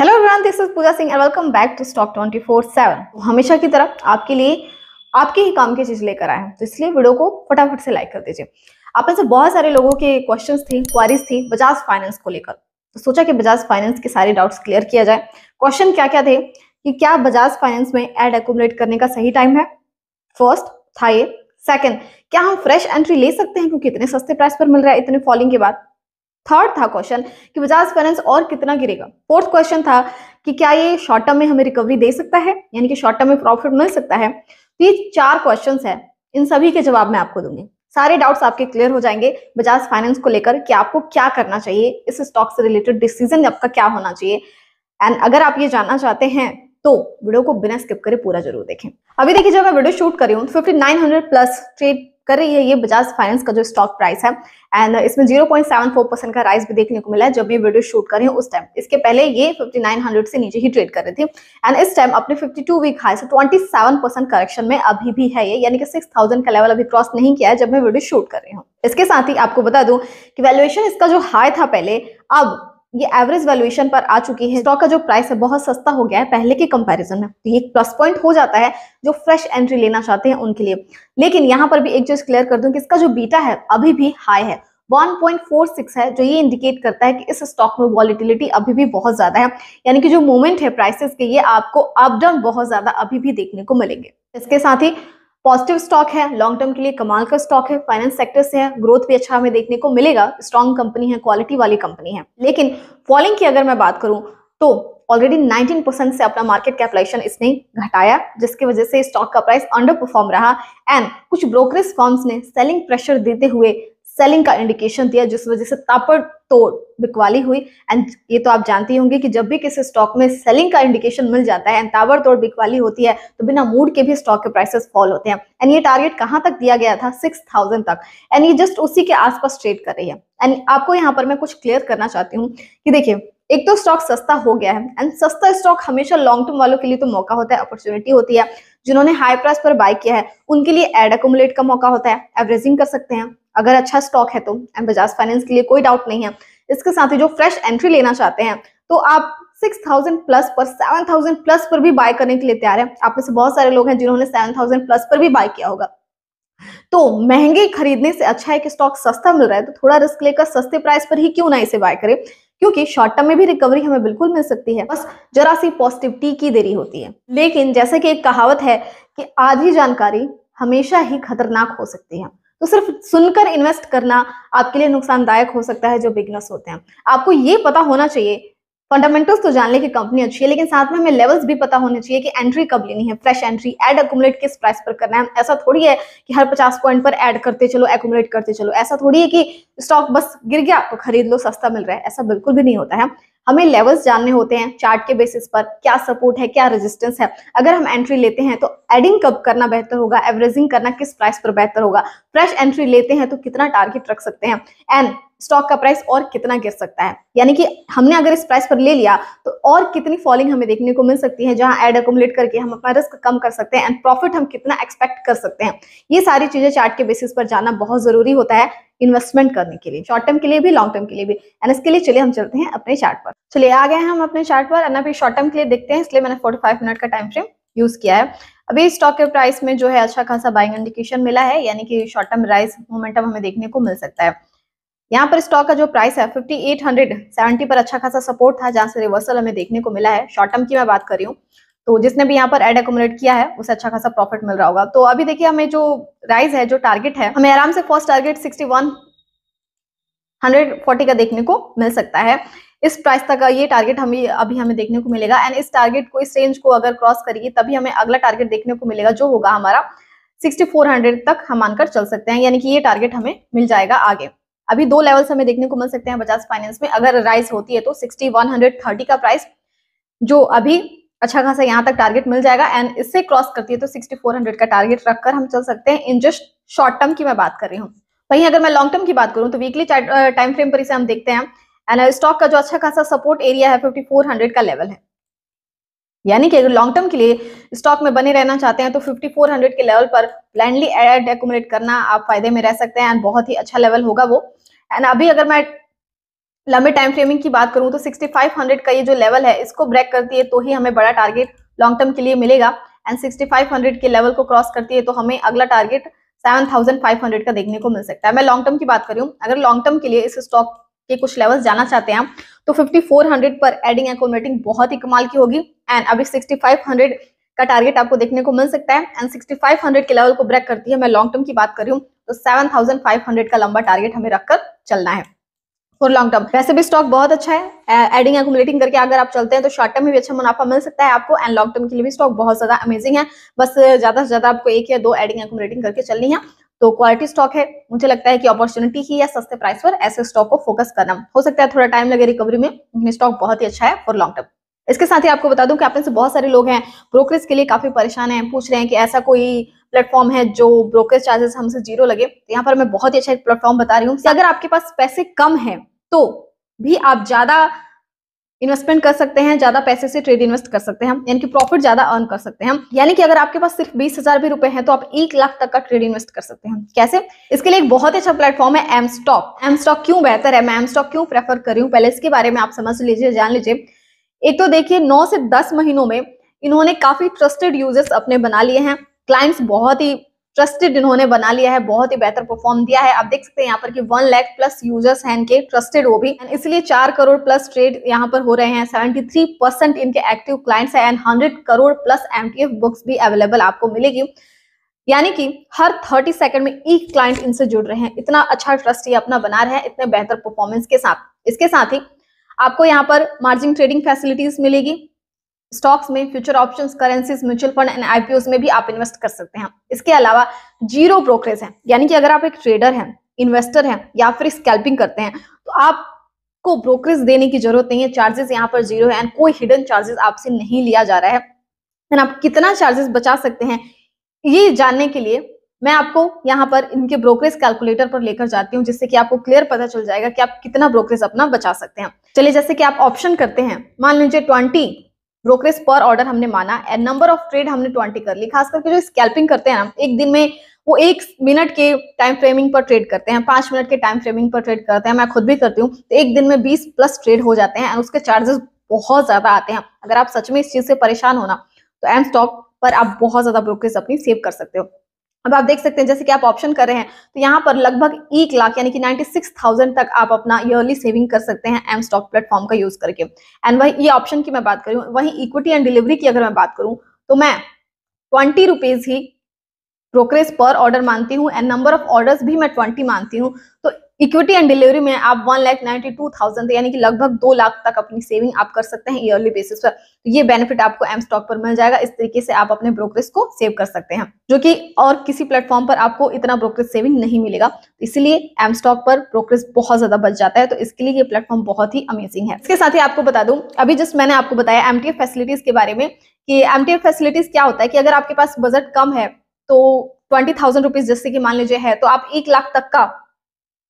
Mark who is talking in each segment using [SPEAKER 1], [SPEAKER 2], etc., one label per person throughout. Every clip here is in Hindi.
[SPEAKER 1] Hello everyone this is Pooja Singh and welcome back to stock 24/7 हमेशा की तरह आपके लिए आपके ही काम की चीज लेकर आए हैं तो इसलिए वीडियो को फटाफट से लाइक कर दीजिए आप में से बहुत सारे लोगों के क्वेश्चंस थे क्वारीज थी बजाज फाइनेंस को लेकर तो सोचा कि बजाज फाइनेंस के सारे डाउट्स क्लियर किया जाए क्वेश्चन क्या क्या थे कि क्या बजाज फाइनेंस में एड एकोमोडेट करने का सही टाइम है फर्स्ट था ये सेकेंड क्या हम फ्रेश एंट्री ले सकते हैं क्योंकि इतने सस्ते प्राइस पर मिल रहा है इतने फॉलिंग के बाद थर्ड था क्वेश्चन कि बजाज फाइनेंस और कितना गिरेगा फोर्थ क्वेश्चन था कि क्या ये शॉर्ट टर्म में हमें रिकवरी दे सकता है यानी कि शॉर्ट टर्म में प्रॉफिट मिल सकता है तो ये चार क्वेश्चन है इन सभी के जवाब मैं आपको दूंगी सारे डाउट्स आपके क्लियर हो जाएंगे बजाज फाइनेंस को लेकर कि आपको क्या करना चाहिए इस स्टॉक से रिलेटेड डिसीजन आपका क्या होना चाहिए एंड अगर आप ये जानना चाहते हैं तो वीडियो को बिना स्किप करे पूरा जरूर देखें अभी देखिए जब मैं वीडियो शूट करी हूँ तो 5900 प्लस ट्रेड कर रही है ये बजाज फाइनेंस का जो स्टॉक प्राइस है एंड इसमें 0.74 परसेंट का राइस भी देखने को मिला है जब ये वीडियो शूट कर रहे हैं उस टाइम इसके पहले ये 5900 से नीचे ही ट्रेड कर रहे थे एंड इस टाइम अपने 52 वीक हाई से 27 परसेंट करेक्शन में अभी भी है ये यानी कि 6000 का लेवल अभी क्रॉस नहीं किया है जब मैं वीडियो शूट कर रही हूँ इसके साथ ही आपको बता दूं कि वैल्यूएशन इसका जो हाई था पहले अब ये एवरेज वैल्यूएशन पर आ चुकी है स्टॉक का जो प्राइस है बहुत सस्ता हो गया है पहले के कंपैरिजन में तो ये एक प्लस पॉइंट हो जाता है जो फ्रेश एंट्री लेना चाहते हैं उनके लिए लेकिन यहाँ पर भी एक चीज क्लियर कर दूं कि इसका जो बीटा है अभी भी हाई है 1.46 है जो ये इंडिकेट करता है कि इस स्टॉक में वॉलिटिलिटी अभी भी बहुत ज्यादा है यानी कि जो मूवमेंट है प्राइसेस के ये आपको अपडाउन बहुत ज्यादा अभी भी देखने को मिलेंगे इसके साथ ही पॉजिटिव स्टॉक है लॉन्ग टर्म के लिए कमाल का स्टॉक है फाइनेंस सेक्टर से है ग्रोथ भी अच्छा हमें देखने को मिलेगा स्ट्रॉन्ग कंपनी है क्वालिटी वाली कंपनी है लेकिन फॉलिंग की अगर मैं बात करूं तो ऑलरेडी 19 परसेंट से अपना मार्केट कैपिटलाइजेशन इसने घटाया जिसकी वजह से स्टॉक का प्राइस अंडर परफॉर्म रहा एंड कुछ ब्रोकरेज फॉर्म्स ने सेलिंग प्रेशर देते हुए सेलिंग का इंडिकेशन दिया जिस वजह से तापड़ तोड़ बिकवाली हुई एंड ये तो आप जानती होंगे कि जब भी किसी स्टॉक में सेलिंग का इंडिकेशन मिल जाता है एंड ताबड़ तोड़ बिकवाली होती है तो बिना मूड के भी स्टॉक के प्राइसेस फॉल होते हैं एंड ये टारगेट कहां तक दिया गया था सिक्स थाउजेंड तक एंड ये जस्ट उसी के आसपास ट्रेड कर रही है एंड आपको यहाँ पर मैं कुछ क्लियर करना चाहती हूँ कि देखिये एक तो स्टॉक सस्ता हो गया है एंड सस्ता स्टॉक हमेशा लॉन्ग टर्म वालों के लिए तो मौका होता है अपॉर्चुनिटी होती है जिन्होंने हाई प्राइस पर बाय किया है उनके लिए एड एकोमुलेट का मौका होता है एवरेजिंग कर सकते हैं अगर अच्छा स्टॉक है तो एंड बजाज फाइनेंस के लिए कोई डाउट नहीं है इसके साथ ही जो फ्रेश एंट्री लेना चाहते हैं तो आप 6000 प्लस पर 7000 प्लस पर भी बाय करने के लिए तैयार है आप में से बहुत सारे लोग हैं जिन्होंने 7000 प्लस पर भी बाय किया होगा तो महंगे खरीदने से अच्छा है कि स्टॉक सस्ता मिल रहा है तो थोड़ा रिस्क लेकर सस्ते प्राइस पर ही क्यों ना इसे बाय करें क्योंकि शॉर्ट टर्म में भी रिकवरी हमें बिल्कुल मिल सकती है बस जरा सी पॉजिटिविटी की देरी होती है लेकिन जैसे कि एक कहावत है कि आधी जानकारी हमेशा ही खतरनाक हो सकती है तो सिर्फ सुनकर इन्वेस्ट करना आपके लिए नुकसानदायक हो सकता है जो बिगनेस होते हैं आपको ये पता होना चाहिए फंडामेंटल्स तो जान लें कि कंपनी अच्छी है लेकिन साथ में हमें लेवल्स भी पता होने चाहिए कि एंट्री कब लेनी है फ्रेश एंट्री एड एकट किस प्राइस पर करना है ऐसा थोड़ी है कि हर पचास पॉइंट पर एड करते चलो एकोमोलेट करते चलो ऐसा थोड़ी है कि स्टॉक बस गिर गया तो खरीद लो सस्ता मिल रहा है ऐसा बिल्कुल भी नहीं होता है हमें लेवल्स जानने होते हैं चार्ट के बेसिस पर क्या सपोर्ट है क्या रेजिस्टेंस है अगर हम एंट्री लेते हैं तो एडिंग कब करना बेहतर होगा एवरेजिंग करना किस प्राइस पर बेहतर होगा फ्रेश एंट्री लेते हैं तो कितना टारगेट रख सकते हैं एंड स्टॉक का प्राइस और कितना गिर सकता है यानी कि हमने अगर इस प्राइस पर ले लिया तो और कितनी फॉलिंग हमें देखने को मिल सकती है जहां एड एकोमुलेट करके हम अपना रिस्क कम कर सकते हैं एंड प्रॉफिट हम कितना एक्सपेक्ट कर सकते हैं ये सारी चीजें चार्ट के बेसिस पर जाना बहुत जरूरी होता है इन्वेस्टमेंट करने के लिए शॉर्ट टर्म के लिए भी लॉन्ग टर्म के लिए भी एंड इसके लिए चलिए हम चलते हैं अपने चार्ट पर चलिए आ गए हम अपने चार्ट पर एंड अभी शॉर्ट टर्म के लिए देखते हैं इसलिए मैंने फोर्टी मिनट का टाइम फ्रेम यूज किया है अभी स्टॉक के प्राइस में जो है अच्छा खासा बाइंग इंडिकेशन मिला है यानी कि शॉर्ट टर्म राइस मोमेंटम हमें देखने को मिल सकता है यहाँ पर स्टॉक का जो प्राइस है 5870 पर अच्छा खासा सपोर्ट था जहां से रिवर्सल हमें देखने को मिला है शॉर्ट टर्म की मैं बात कर रही हूँ तो जिसने भी यहाँ पर एड एकोमोडेट किया है उसे अच्छा खासा प्रॉफिट मिल रहा होगा तो अभी देखिए हमें जो राइज है जो टारगेट है हमें आराम से first target sixty one hundred forty का देखने को मिल सकता है इस प्राइस तक ये टारगेट हमें अभी हमें देखने को मिलेगा एंड इस टारगेट को इस रेंज को अगर क्रॉस करिए तभी हमें अगला टारगेट देखने को मिलेगा जो होगा हमारा 6400 तक हम मानकर चल सकते हैं यानी कि ये टारगेट हमें मिल जाएगा आगे अभी दो लेवल हमें देखने को मिल सकते हैं बजाज फाइनेंस में अगर राइस होती है तो सिक्सटी वन हंड्रेड थर्टी का प्राइस जो अभी अच्छा खासा यहाँ तक टारगेट मिल जाएगा एंड इससे क्रॉस करती है तो सिक्सटी फोर हंड्रेड का टारगेट रखकर हम चल सकते हैं इन जस्ट शॉर्ट टर्म की मैं बात कर रही हूँ वहीं अगर मैं लॉन्ग टर्म की बात करूँ तो वीकली टाइम फ्रेम पर इसे हम देखते हैं एंड स्टॉक का जो अच्छा खासा सपोर्ट एरिया है फिफ्टी फोर हंड्रेड का लेवल है यानी कि अगर लॉन्ग टर्म के लिए स्टॉक में बने रहना चाहते हैं तो फिफ्टी के लेवल पर ब्लाइंडली एड एकुमुलेट करना आप फायदे में रह सकते हैं एंड बहुत ही अच्छा लेवल होगा वो एंड अभी अगर मैं लंबे टाइम फ्रेमिंग की बात करूं तो 6500 का ये जो लेवल है इसको ब्रेक करती है तो ही हमें बड़ा टारगेट लॉन्ग टर्म के लिए मिलेगा एंड 6500 के लेवल को क्रॉस करती है तो हमें अगला टारगेट 7500 का देखने को मिल सकता है मैं लॉन्ग टर्म की बात करूं अगर लॉन्ग टर्म के लिए इस स्टॉक के कुछ लेवल्स जाना चाहते हैं तो 5400 पर एडिंग एकोमेटिंग बहुत ही कमाल की होगी एंड अभी 6500 का टारगेट आपको देखने को मिल सकता है एंड हंड्रेड के लेवल को ब्रेक करती है मैं लॉन्ग टर्म की बात कर रही हूँ तो हंड्रेड का लंबा टारगेट हमें रखकर चलना है फॉर लॉन्ग टर्म वैसे भी स्टॉक बहुत अच्छा है एडिंग एकोमलेटिंग करके अगर आप चलते हैं तो शॉर्ट टर्म में भी अच्छा मुनाफा मिल सकता है आपको एंड लॉन्ग टर्म के लिए भी स्टॉक बहुत ज्यादा अमेजिंग है बस ज्यादा से ज्यादा आपको एक या दो एडिंग एकोमलेटिंग करके चलनी है तो क्वालिटी स्टॉक है मुझे लगता है कि अपॉर्चुनिटी ही है सस्ते प्राइस पर ऐसे स्टॉक को फोकस करना हो सकता है थोड़ा टाइम लगे रिकवरी में स्टॉक बहुत ही अच्छा है फॉर लॉन्ग टर्म इसके साथ ही आपको बता दूं कि आप में से बहुत सारे लोग हैं ब्रोकरेज के लिए काफी परेशान हैं पूछ रहे हैं कि ऐसा कोई प्लेटफॉर्म है जो ब्रोकरेज चार्जेस हमसे जीरो लगे तो यहाँ पर मैं बहुत ही अच्छा एक प्लेटफॉर्म बता रही हूँ अगर आपके पास पैसे कम है तो भी आप ज्यादा इन्वेस्टमेंट कर सकते हैं ज्यादा पैसे से ट्रेड इन्वेस्ट कर सकते हैं यानी कि प्रॉफिट ज्यादा अर्न कर सकते हैं यानी कि अगर आपके पास सिर्फ बीस हजार भी रुपए हैं तो आप एक लाख तक का ट्रेड इन्वेस्ट कर सकते हैं कैसे इसके लिए एक बहुत अच्छा प्लेटफॉर्म है एम स्टॉक एम स्टॉक क्यों बेहतर है मैं एम स्टॉक क्यों प्रेफर कर रही हूँ पहले इसके बारे में आप समझ लीजिए जान लीजिए एक तो देखिए नौ से दस महीनों में इन्होंने काफी ट्रस्टेड यूजर्स अपने बना लिए हैं क्लाइंट्स बहुत ही ट्रस्टेड इन्होंने बना लिया है बहुत ही बेहतर परफॉर्म दिया है आप देख सकते हैं यहाँ पर कि वन लैख प्लस यूजर्स हैं इनके ट्रस्टेड वो भी इसलिए चार करोड़ प्लस ट्रेड यहाँ पर हो रहे हैं सेवेंटी थ्री परसेंट इनके एक्टिव क्लाइंट्स हैं and hundred crore plus F books भी अवेलेबल आपको मिलेगी यानी कि हर 30 सेकंड में एक क्लाइंट इनसे जुड़ रहे हैं इतना अच्छा ट्रस्ट ये अपना बना रहे हैं इतने बेहतर परफॉर्मेंस के साथ इसके साथ ही आपको यहाँ पर मार्जिन ट्रेडिंग फैसिलिटीज मिलेगी स्टॉक्स में future options currencies mutual fund and IPO में भी आप इन्वेस्ट कर सकते हैं इसके अलावा जीरो ब्रोकरेज है यानी कि अगर आप एक ट्रेडर हैं इन्वेस्टर हैं या फिर स्कैल्पिंग करते हैं तो आप को ब्रोकरेज देने की जरूरत नहीं है चार्जेस यहाँ पर जीरो है एंड कोई हिडन चार्जेस आपसे नहीं लिया जा रहा है एंड आप कितना चार्जेस बचा सकते हैं ये जानने के लिए मैं आपको यहाँ पर इनके ब्रोकरेज कैलकुलेटर पर लेकर जाती हूँ जिससे कि आपको क्लियर पता चल जाएगा कि आप कितना ब्रोकरेज अपना बचा सकते हैं चलिए जैसे कि आप ऑप्शन करते हैं मान लीजिए ट्वेंटी ब्रोकरेज पर ऑर्डर हमने माना एंड नंबर ऑफ ट्रेड हमने ट्वेंटी कर ली खास करके जो स्कैल्पिंग करते हैं ना एक दिन में वो एक मिनट के टाइम फ्रेमिंग पर ट्रेड करते हैं पांच मिनट के टाइम फ्रेमिंग पर ट्रेड करते हैं मैं खुद भी करती हूँ तो एक दिन में बीस प्लस ट्रेड हो जाते हैं एंड उसके चार्जेस बहुत ज्यादा आते हैं अगर आप सच में इस चीज से परेशान होना तो एम स्टॉक पर आप बहुत ज्यादा ब्रोकरेज अपनी सेव कर सकते हो अब आप देख सकते हैं जैसे कि आप ऑप्शन कर रहे हैं तो यहाँ पर लगभग एक लाख यानी कि 96,000 तक आप अपना ईयरली सेविंग कर सकते हैं एम स्टॉक प्लेटफॉर्म का यूज करके एंड वही ये ऑप्शन की मैं बात करूँ वही इक्विटी एंड डिलीवरी की अगर मैं बात करूँ तो मैं ट्वेंटी रुपीज ही ब्रोकरेज पर ऑर्डर मानती हूँ एंड नंबर ऑफ ऑर्डर भी मैं ट्वेंटी मानती हूँ तो इक्विटी एंड डिलीवरी में आप one lakh ninety two thousand यानी कि लगभग दो लाख तक अपनी सेविंग आप कर सकते हैं ईयरली बेसिस पर तो ये बेनिफिट आपको एम स्टॉक पर मिल जाएगा इस तरीके से आप अपने ब्रोकरेज को सेव कर सकते हैं जो कि और किसी प्लेटफॉर्म पर आपको इतना ब्रोकरेज सेविंग नहीं मिलेगा तो इसलिए एम स्टॉक पर ब्रोकरेज बहुत ज्यादा बच जाता है तो इसके लिए ये प्लेटफॉर्म बहुत ही अमेजिंग है इसके साथ ही आपको बता दूं अभी जस्ट मैंने आपको बताया एम फैसिलिटीज के बारे में कि एम फैसिलिटीज क्या होता है कि अगर आपके पास बजट कम है तो ट्वेंटी थाउजेंड रुपीज जैसे कि मान लीजिए है तो आप एक लाख तक का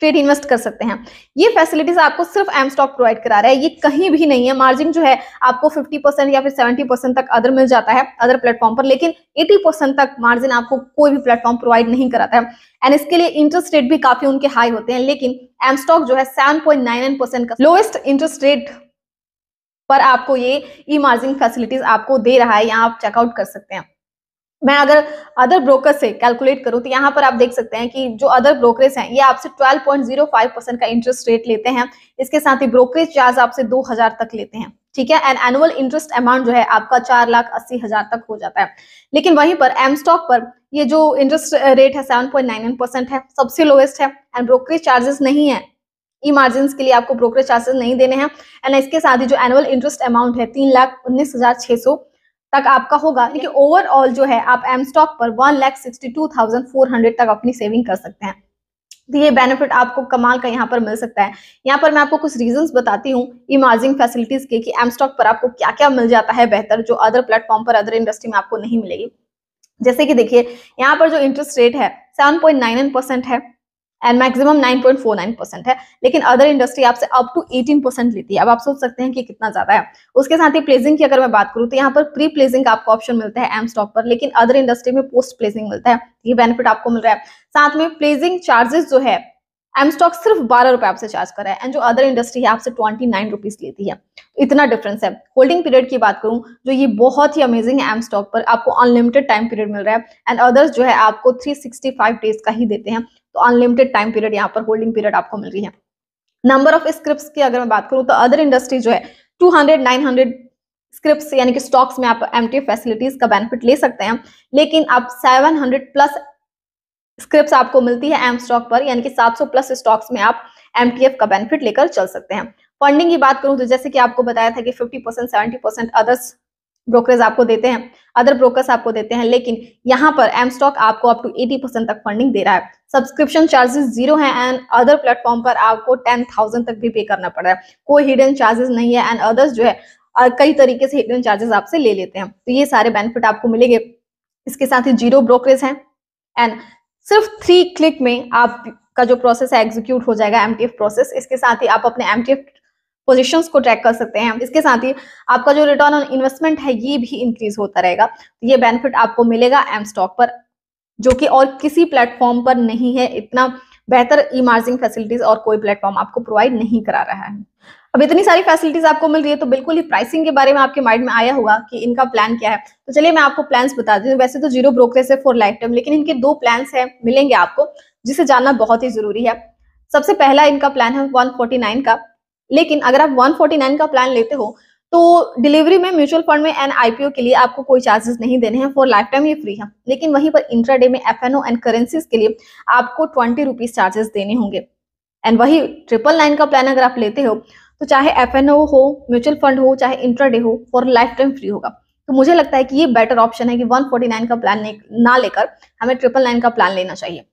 [SPEAKER 1] ट्रेड इन्वेस्ट कर सकते हैं ये फैसिलिटीज आपको सिर्फ एम स्टॉक प्रोवाइड करा रहा है ये कहीं भी नहीं है मार्जिन जो है आपको 50 परसेंट या फिर 70 परसेंट तक अदर मिल जाता है अदर प्लेटफॉर्म पर लेकिन 80 परसेंट तक मार्जिन आपको कोई भी प्लेटफॉर्म प्रोवाइड नहीं कराता है एंड इसके लिए इंटरेस्ट रेट भी काफी उनके हाई होते हैं लेकिन एम स्टॉक जो है सेवन का लोएस्ट इंटरेस्ट रेट पर आपको ये ई मार्जिन फैसिलिटीज आपको दे रहा है यहाँ आप चेकआउट कर सकते हैं मैं अगर अदर ब्रोकर से कैलकुलेट करूं तो यहाँ पर आप देख सकते हैं कि जो अदर ब्रोकरेज हैं ये आपसे 12.05 परसेंट का इंटरेस्ट रेट लेते हैं इसके साथ ही ब्रोकरेज चार्ज आपसे 2000 तक लेते हैं ठीक है एंड एनुअल इंटरेस्ट अमाउंट जो है आपका चार लाख अस्सी हजार तक हो जाता है लेकिन वहीं पर एम स्टॉक पर ये जो इंटरेस्ट रेट है seven point nine nine percent है सबसे लोएस्ट है एंड ब्रोकरेज चार्जेस नहीं है ई e मार्जिन के लिए आपको ब्रोकरेज चार्जेस नहीं देने हैं एंड इसके साथ ही जो एनुअल इंटरेस्ट अमाउंट है तीन लाख उन्नीस हजार छह सौ तक आपका होगा लेकिन ओवरऑल जो है आप एम स्टॉक पर one lakh sixty two thousand four hundred तक अपनी सेविंग कर सकते हैं तो ये बेनिफिट आपको कमाल का यहाँ पर मिल सकता है यहाँ पर मैं आपको कुछ रीजंस बताती हूँ इमार्जिंग फैसिलिटीज के कि एम स्टॉक पर आपको क्या क्या मिल जाता है बेहतर जो अदर प्लेटफॉर्म पर अदर इंडस्ट्री में आपको नहीं मिलेगी जैसे कि देखिए यहाँ पर जो इंटरेस्ट रेट है seven point nine nine percent है एंड मैक्सिमम 9.49 परसेंट है लेकिन अदर इंडस्ट्री आपसे अप टू 18 परसेंट लेती है अब आप सोच सकते हैं कि कितना ज्यादा है उसके साथ ही प्लेसिंग की अगर मैं बात करूं तो यहाँ पर प्री प्लेसिंग का आपको ऑप्शन मिलता है एम स्टॉक पर लेकिन अदर इंडस्ट्री में पोस्ट प्लेसिंग मिलता है ये बेनिफिट आपको मिल रहा है साथ में प्लेसिंग चार्जेस जो है एम स्टॉक सिर्फ बारह रुपए आपसे चार्ज कर रहा है एंड जो अदर इंडस्ट्री है आपसे ट्वेंटी नाइन रुपीज लेती है तो इतना डिफरेंस है होल्डिंग पीरियड की बात करूं जो ये बहुत ही अमेजिंग है एम स्टॉक पर आपको अनलिमिटेड टाइम पीरियड मिल रहा है एंड अदर्स जो है आपको थ्री सिक्सटी फाइव डेज का ही देते हैं तो अनलिमिटेड टाइम पीरियड यहाँ पर होल्डिंग पीरियड आपको मिल रही है नंबर ऑफ स्क्रिप्ट की अगर मैं बात करूँ तो अदर इंडस्ट्री जो है टू हंड्रेड स्क्रिप्ट यानी कि स्टॉक्स में आप एम फैसिलिटीज का बेनिफिट ले सकते हैं लेकिन आप 700 प्लस स्क्रिप्ट आपको मिलती है एम स्टॉक पर यानी कि 700 प्लस स्टॉक्स में आप एम का बेनिफिट लेकर चल सकते हैं फंडिंग की बात करूं तो जैसे कि आपको बताया था कि 50 percent seventy percent others brokerage आपको देते हैं अदर ब्रोकर आपको देते हैं लेकिन यहाँ पर एम स्टॉक आपको अप टू 80 परसेंट तक फंडिंग दे रहा है सब्सक्रिप्शन चार्जेस जीरो है एंड अदर प्लेटफॉर्म पर आपको टेन थाउजेंड तक भी पे करना पड़ रहा है कोई हिडन चार्जेस नहीं है एंड अदर्स जो है कई तरीके से हिडन चार्जेस आपसे ले लेते हैं तो ये सारे बेनिफिट आपको मिलेंगे इसके साथ ही जीरो ब्रोकरेज है एंड सिर्फ थ्री क्लिक में आपका जो प्रोसेस है एग्जीक्यूट हो जाएगा एम प्रोसेस इसके साथ ही आप अपने एम पोजिशन को ट्रैक कर सकते हैं इसके साथ ही आपका जो रिटर्न ऑन इन्वेस्टमेंट है ये भी इंक्रीज होता रहेगा तो ये बेनिफिट आपको मिलेगा एम स्टॉक पर जो कि और किसी प्लेटफॉर्म पर नहीं है इतना बेहतर ई मार्जिंग फैसिलिटीज और कोई प्लेटफॉर्म आपको प्रोवाइड नहीं करा रहा है अब इतनी सारी फैसिलिटीज आपको मिल रही है तो बिल्कुल ही प्राइसिंग के बारे में आपके माइंड में आया होगा कि इनका प्लान क्या है तो चलिए मैं आपको प्लान्स बता दी वैसे तो जीरो ब्रोकरेज है फॉर लाइफ टाइम लेकिन इनके दो प्लान्स हैं मिलेंगे आपको जिसे जानना बहुत ही जरूरी है सबसे पहला इनका प्लान है वन का लेकिन अगर आप 149 का प्लान लेते हो तो डिलीवरी में म्यूचुअल फंड में एंड आईपीओ के लिए आपको कोई चार्जेस नहीं देने हैं फॉर लाइफ टाइम ये फ्री है लेकिन वहीं पर इंट्राडे में एफ एंड करेंसीज के लिए आपको ट्वेंटी रुपीज चार्जेस देने होंगे एंड वही ट्रिपल नाइन का प्लान अगर आप लेते हो तो चाहे एफ हो म्यूचुअल फंड हो चाहे इंट्राडे हो फॉर लाइफ टाइम फ्री होगा तो मुझे लगता है कि ये बेटर ऑप्शन है कि नाइन का प्लान ना लेकर हमें ट्रिपल नाइन का प्लान लेना चाहिए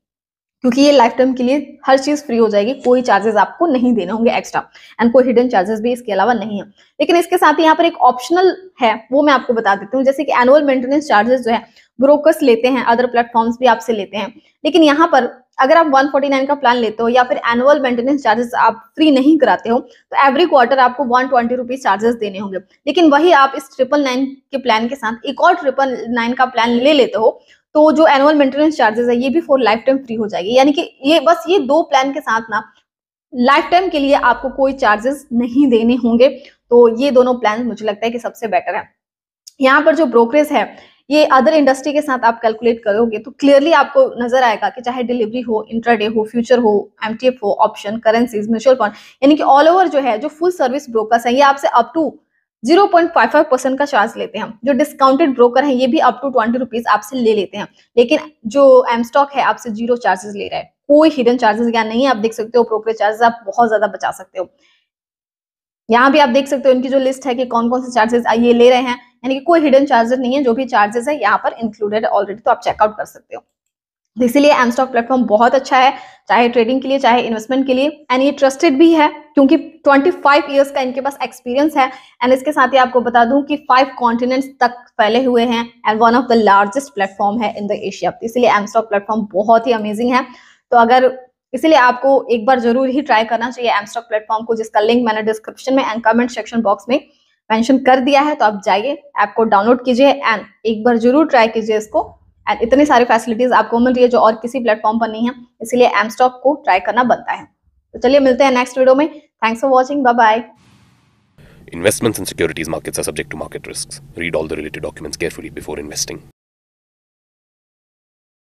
[SPEAKER 1] क्योंकि ये लाइफ टाइम के लिए हर चीज फ्री हो जाएगी कोई चार्जेस आपको नहीं देने होंगे एक्स्ट्रा एंड कोई हिडन चार्जेस भी इसके अलावा नहीं है लेकिन इसके साथ ही यहाँ पर एक ऑप्शनल है वो मैं आपको बता देती हूँ जैसे कि एनुअल मेंटेनेंस चार्जेस जो है ब्रोकर्स लेते हैं अदर प्लेटफॉर्म्स भी आपसे लेते हैं लेकिन यहाँ पर अगर आप 149 का प्लान लेते हो या फिर एनुअल मेंटेनेंस चार्जेस आप फ्री नहीं कराते हो तो एवरी क्वार्टर आपको वन ट्वेंटी रुपीज चार्जेस देने होंगे लेकिन वही आप इस ट्रिपल नाइन के प्लान के साथ एक और ट्रिपल नाइन का प्लान ले लेते हो तो जो एनुअल मेंटेनेंस चार्जेस है ये भी फॉर लाइफ टाइम फ्री हो जाएगी यानी कि ये बस ये दो प्लान के साथ ना लाइफ टाइम के लिए आपको कोई चार्जेस नहीं देने होंगे तो ये दोनों प्लान मुझे लगता है कि सबसे बेटर है यहाँ पर जो ब्रोकरेज है ये अदर इंडस्ट्री के साथ आप कैलकुलेट करोगे तो क्लियरली आपको नजर आएगा कि चाहे डिलीवरी हो इंट्राडे हो फ्यूचर हो एमटीएफ हो ऑप्शन करेंसीज म्यूचुअल फंड यानी कि ऑल ओवर जो है जो फुल सर्विस ब्रोकर्स हैं ये आपसे up to zero point five five percent का चार्ज लेते हैं जो डिस्काउंटेड ब्रोकर है ये भी अप टू ट्वेंटी रुपीज आपसे ले लेते हैं लेकिन जो एम स्टॉक है आपसे जीरो चार्जेस ले रहा है कोई हिडन चार्जेस यहाँ नहीं आप देख सकते हो ब्रोकरेज चार्जेस आप बहुत ज्यादा बचा सकते हो यहाँ भी आप देख सकते हो इनकी जो लिस्ट है कि कौन कौन से चार्जेस ये ले रहे हैं यानी कि कोई हिडन चार्जेस नहीं है जो भी चार्जेस है यहाँ पर इंक्लूडेड ऑलरेडी तो आप चेकआउट कर सकते हो इसीलिए एमस्टॉक प्लेटफॉर्म बहुत अच्छा है चाहे ट्रेडिंग के लिए चाहे इन्वेस्टमेंट के लिए एंड ये ट्रस्टेड भी है क्योंकि 25 ईयर्स का इनके पास एक्सपीरियंस है एंड इसके साथ ही आपको बता दूं कि फाइव कॉन्टिनेंट्स तक फैले हुए हैं and one of the largest platform है इन द एशिया इसीलिए एमस्टॉक प्लेटफॉर्म बहुत ही अमेजिंग है तो अगर इसीलिए आपको एक बार जरूर ही ट्राई करना चाहिए एमस्टॉक प्लेटफॉर्म को जिसका लिंक मैंने डिस्क्रिप्शन में एंड कमेंट सेक्शन बॉक्स में मैंशन कर दिया है तो आप जाइए ऐप को डाउनलोड कीजिए एंड एक बार जरूर ट्राई कीजिए इसको एंड इतने सारे फैसिलिटीज आपको मिल रही है जो और किसी प्लेटफॉर्म पर नहीं है इसीलिए एम स्टॉक को ट्राई करना बनता है तो चलिए मिलते हैं नेक्स्ट वीडियो में thanks for watching bye bye Investments in securities markets are subject to market risks. Read all the related documents carefully before investing.